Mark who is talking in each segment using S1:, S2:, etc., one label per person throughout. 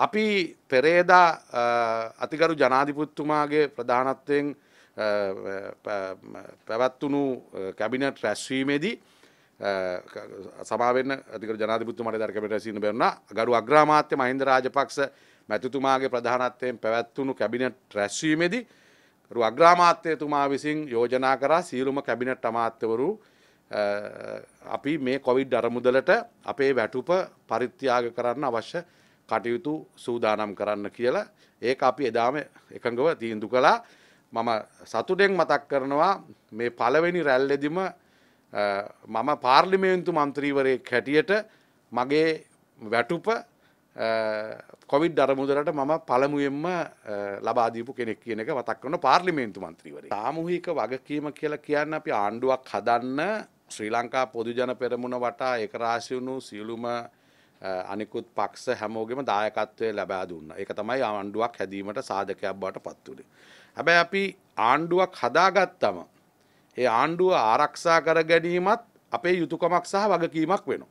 S1: අපි පෙරේදා අතිකරු ජනාධිපත්තුමාගේ ප්‍රධානත්වයෙන් පැවැත්වුණු කැබිනට රැස්වීමේදී සමාවෙන් අතික ජනාධිපතුමට දර්කමට රැසින බෙරන ගරු අග්‍රාමාත්‍ය මහින්ද රාජපක්ෂ මැතිතුමාගේ ප්‍රධානත්වයෙන් පැවැත්වුණු කැබිනට රැස්වීමේදී රු අග්‍රාමාත්‍යතුමා විසින් යෝජනා කරා සියලුම කැබිනට් අමාත්‍යවරු අපි මේ කොවිඩ් අරමුදලට අපේ වැටුප පරිත්‍යාග කරන්න අවශ්‍ය කටයුතු සූදානම් කරන්න කියලා ඒක අපි එදාම එකඟව තීන්දු කළා මම සතුටෙන් මතක් කරනවා මේ පළවෙනි රැල්ලෙදිම මම පාර්ලිමේන්තු මන්ත්‍රීවරයෙක් හැටියට මගේ වැටුප කොවිඩ් අරමුදලට මම පළමුුවෙන්ම ලබාදීපු කෙනෙක් කියන එක මතක් වන පාර්ලිමේන්තු මන්ත්‍රීවර සාමූහික වගකීම කියලා කියන්න අපි ආණ්ඩුවක් හදන්න ශ්‍රී ලංකා පොදුජන පෙරමුණ වටා එකරාශි වුණු සියලුම අනිකුත් පක්ෂ හැමෝගෙම දායකත්වය ලැබා දුන්න. ඒක තමයි ආණ්ඩුවක් හැදීමට සාධකයක් බවට පත් වුනේ. හැබැයි අපි ආණ්ඩුවක් හදාගත්තම ඒ ආණ්ඩුව ආරක්ෂා කර ගැනීමත් අපේ යුතුයකමක් සහ වගකීමක් වෙනවා.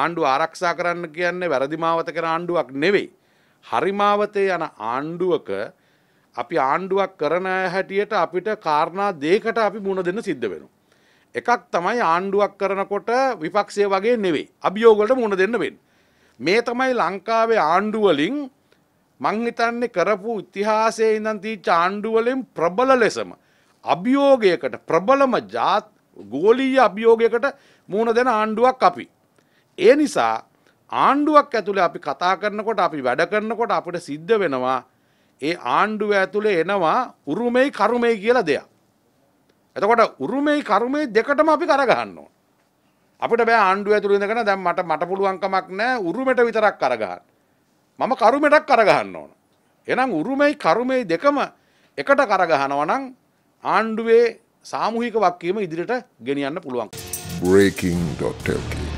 S1: ආණ්ඩුව ආරක්ෂා කරන්න කියන්නේ වැරදි මාවත කරන ආණ්ඩුවක් නෙවෙයි. හරි මාවතේ යන ආණ්ඩුවක අපි ආණ්ඩුවක් කරන හැටියට අපිට කාරණා දෙකට අපි මුණ දෙන්න සිද්ධ වෙනවා. එකක් තමයි ආණ්ඩුවක් කරනකොට විපක්ෂය වගේ නෙවෙයි අභියෝගලට මුණ දෙන්න වෙන්. මේ තමයි ලංකාවේ ආණ්ඩුවලින් මංහිතන්නේ කරපු ඉතිහාසයේ ඉඳන් තිීච්ච ආණ්ඩුවලින් ප්‍රබල ලෙසම අභියෝගයකට ප්‍රබලම ජාත් ගෝලීය අභියෝගයකට මුණ දෙන ආණ්ඩුවක් අපි. ඒ නිසා ආණ්ඩුවක් ඇතුළේ අපි කතා කරනකොට අපි වැඩ කරනකොට අපිට සිද්ධ වෙනවා ඒ ආණ්ඩුව ඇතුළේ එනවා උරුමෙයි කරුමෙයි කියලා දෙයක්. එතකොට උරුමයි කර්මය දෙකටම අපි කරගහන්න ඕන. අපිට බෑ ආණ්ඩුව ඇතුළේ ඉඳගෙන දැන් මට මට පුළුවන්කමක් නැහැ උරුමෙට විතරක් කරගහන්න. මම කර්මෙටක් කරගහන්න ඕන. එහෙනම් උරුමයි කර්මයි දෙකම එකට කරගහනවා නම් ආණ්ඩුවේ සාමූහික වක්කීම ඉදිරියට ගෙනියන්න පුළුවන්. breaking.lk